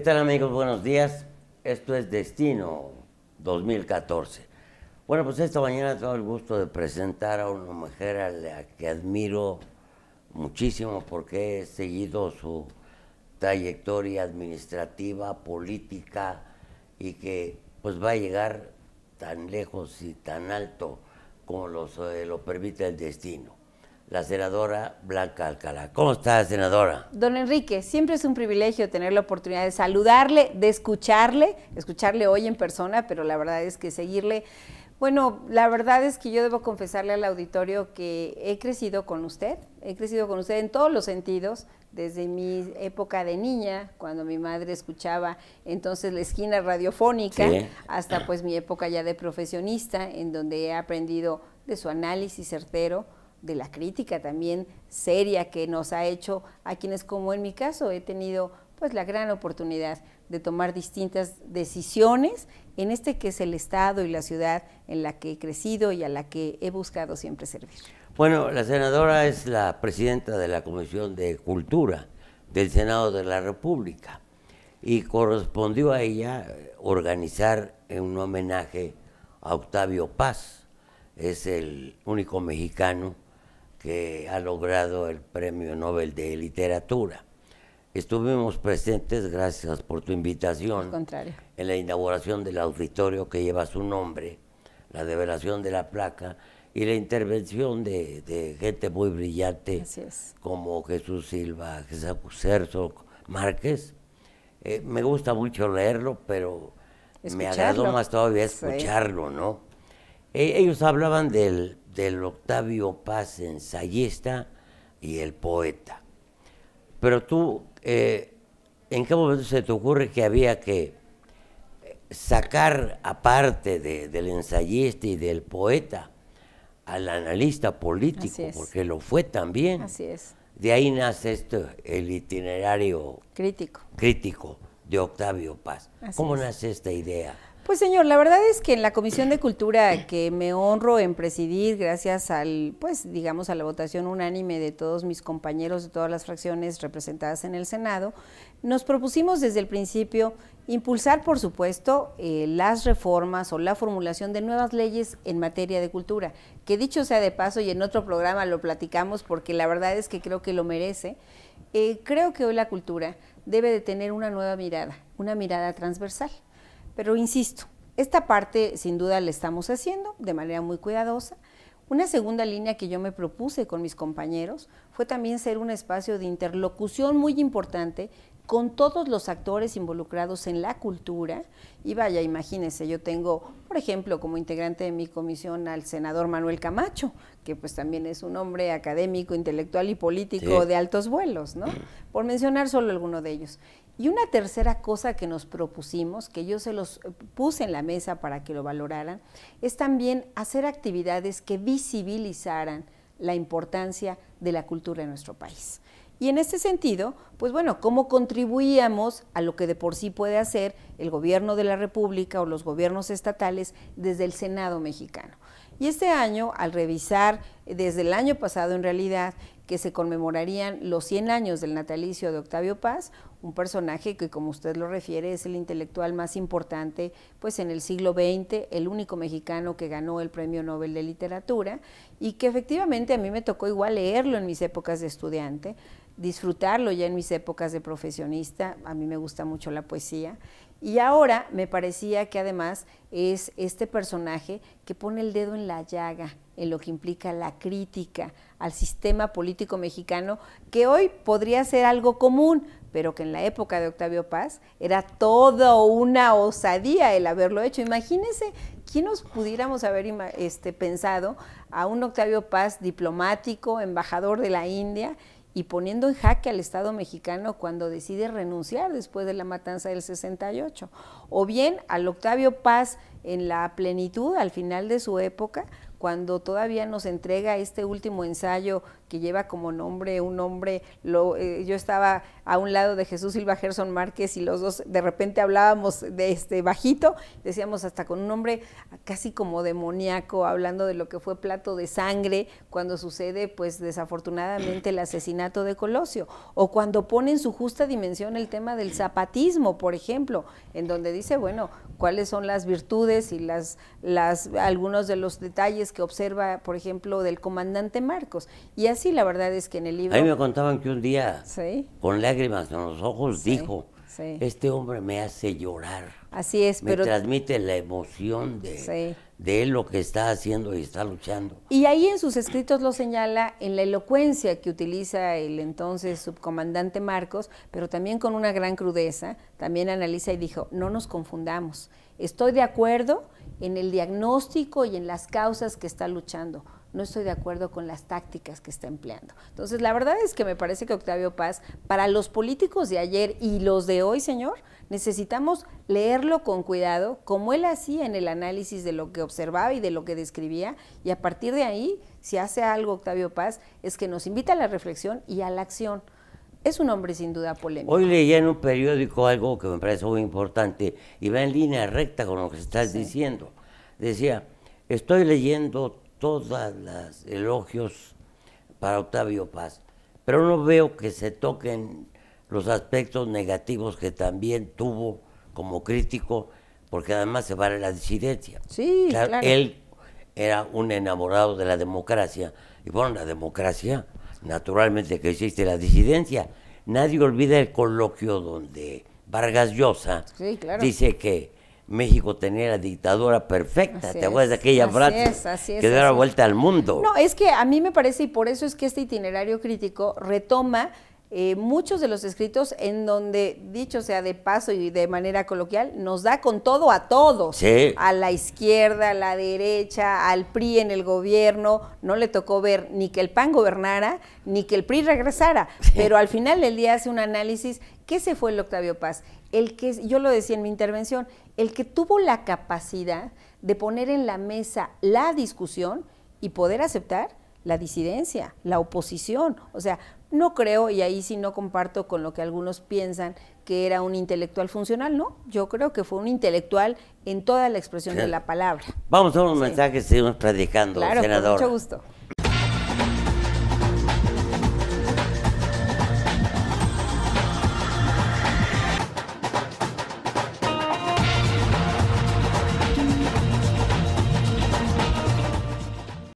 ¿Qué tal amigos? Buenos días. Esto es Destino 2014. Bueno, pues esta mañana tengo el gusto de presentar a una mujer a la que admiro muchísimo porque he seguido su trayectoria administrativa, política y que pues va a llegar tan lejos y tan alto como lo permite el destino la senadora Blanca Alcalá. ¿Cómo estás, senadora? Don Enrique, siempre es un privilegio tener la oportunidad de saludarle, de escucharle, escucharle hoy en persona, pero la verdad es que seguirle... Bueno, la verdad es que yo debo confesarle al auditorio que he crecido con usted, he crecido con usted en todos los sentidos, desde mi época de niña, cuando mi madre escuchaba entonces la esquina radiofónica, hasta pues mi época ya de profesionista, en donde he aprendido de su análisis certero, de la crítica también seria que nos ha hecho a quienes como en mi caso he tenido pues la gran oportunidad de tomar distintas decisiones en este que es el estado y la ciudad en la que he crecido y a la que he buscado siempre servir. Bueno, la senadora es la presidenta de la Comisión de Cultura del Senado de la República y correspondió a ella eh, organizar un homenaje a Octavio Paz, es el único mexicano que ha logrado el Premio Nobel de Literatura. Estuvimos presentes, gracias por tu invitación, en la inauguración del auditorio que lleva su nombre, la develación de la placa y la intervención de, gente muy brillante como Jesús Silva, Jesús Herzog Márquez. Eh, me gusta mucho leerlo, pero me agradó más todavía escucharlo, ¿no? Eh, ellos hablaban del del Octavio Paz, ensayista y el poeta. Pero tú, eh, ¿en qué momento se te ocurre que había que sacar aparte del ensayista y del poeta al analista político, porque lo fue también? Así es. De ahí nace esto, el itinerario crítico, de Octavio Paz. ¿Cómo nace esta idea? Pues señor, la verdad es que en la Comisión de Cultura que me honro en presidir gracias al pues digamos a la votación unánime de todos mis compañeros de todas las fracciones representadas en el Senado, nos propusimos desde el principio impulsar, por supuesto, eh, las reformas o la formulación de nuevas leyes en materia de cultura, que dicho sea de paso y en otro programa lo platicamos porque la verdad es que creo que lo merece. Eh, creo que hoy la cultura debe de tener una nueva mirada, una mirada transversal. Pero insisto, esta parte sin duda la estamos haciendo de manera muy cuidadosa. Una segunda línea que yo me propuse con mis compañeros fue también ser un espacio de interlocución muy importante con todos los actores involucrados en la cultura. Y vaya, imagínense, yo tengo, por ejemplo, como integrante de mi comisión al senador Manuel Camacho, que pues también es un hombre académico, intelectual y político de altos vuelos, ¿no? Por mencionar solo alguno de ellos. Y una tercera cosa que nos propusimos, que yo se los eh, puse en la mesa para que lo valoraran, es también hacer actividades que visibilizaran la importancia de la cultura en nuestro país. Y en este sentido, pues bueno, ¿cómo contribuíamos a lo que de por sí puede hacer el gobierno de la República o los gobiernos estatales desde el Senado mexicano? Y este año, al revisar eh, desde el año pasado en realidad que se conmemorarían los 100 años del natalicio de Octavio Paz, un personaje que como usted lo refiere es el intelectual más importante pues en el siglo XX, el único mexicano que ganó el Premio Nobel de Literatura y que efectivamente a mí me tocó igual leerlo en mis épocas de estudiante, disfrutarlo ya en mis épocas de profesionista, a mí me gusta mucho la poesía y ahora me parecía que además es este personaje que pone el dedo en la llaga, en lo que implica la crítica al sistema político mexicano, que hoy podría ser algo común, pero que en la época de Octavio Paz era toda una osadía el haberlo hecho. Imagínense quién nos pudiéramos haber este, pensado a un Octavio Paz diplomático, embajador de la India, y poniendo en jaque al Estado mexicano cuando decide renunciar después de la matanza del 68, o bien al Octavio Paz en la plenitud, al final de su época, cuando todavía nos entrega este último ensayo que lleva como nombre un hombre lo, eh, yo estaba a un lado de Jesús Silva Gerson Márquez y los dos de repente hablábamos de este bajito, decíamos hasta con un hombre casi como demoníaco, hablando de lo que fue plato de sangre cuando sucede pues desafortunadamente el asesinato de Colosio, o cuando pone en su justa dimensión el tema del zapatismo, por ejemplo, en donde dice, bueno, cuáles son las virtudes y las, las algunos de los detalles que observa, por ejemplo, del comandante Marcos. Y así sí, la verdad es que en el libro... Ahí me contaban que un día, con lágrimas en los ojos, dijo, este hombre me hace llorar. Así es, pero... transmite la emoción de, de lo que está haciendo y está luchando. Y ahí en sus escritos lo señala en la elocuencia que utiliza el entonces subcomandante Marcos, pero también con una gran crudeza, también analiza y dijo, no nos confundamos, estoy de acuerdo en el diagnóstico y en las causas que está luchando, no estoy de acuerdo con las tácticas que está empleando. Entonces, la verdad es que me parece que Octavio Paz, para los políticos de ayer y los de hoy, señor, necesitamos leerlo con cuidado, como él hacía en el análisis de lo que observaba y de lo que describía, y a partir de ahí, si hace algo Octavio Paz, es que nos invita a la reflexión y a la acción. Es un hombre sin duda polémico. Hoy leía en un periódico algo que me parece muy importante y va en línea recta con lo que estás diciendo. Decía, estoy leyendo todos los elogios para Octavio Paz, pero no veo que se toquen los aspectos negativos que también tuvo como crítico, porque además se vale la disidencia. Sí, claro, Él era un enamorado de la democracia, y bueno, la democracia, naturalmente que existe la disidencia. Nadie olvida el coloquio donde Vargas Llosa dice que México tenía la dictadura perfecta. ¿Te acuerdas de aquella frase? que da la vuelta al mundo. No, es que a mí me parece, y por eso es que este itinerario crítico retoma eh, muchos de los escritos en donde, dicho sea de paso y de manera coloquial, nos da con todo a todos. A la izquierda, a la derecha, al PRI en el gobierno. No le tocó ver ni que el PAN gobernara, ni que el PRI regresara. Pero al final del día hace un análisis. ¿Qué se fue el Octavio Paz? El que, yo lo decía en mi intervención, el que tuvo la capacidad de poner en la mesa la discusión y poder aceptar la disidencia, la oposición. O sea, no creo, y ahí sí no comparto con lo que algunos piensan, que era un intelectual funcional, ¿no? Yo creo que fue un intelectual en toda la expresión de la palabra. Vamos a un mensaje mensajes seguimos platicando, senador. Con mucho gusto.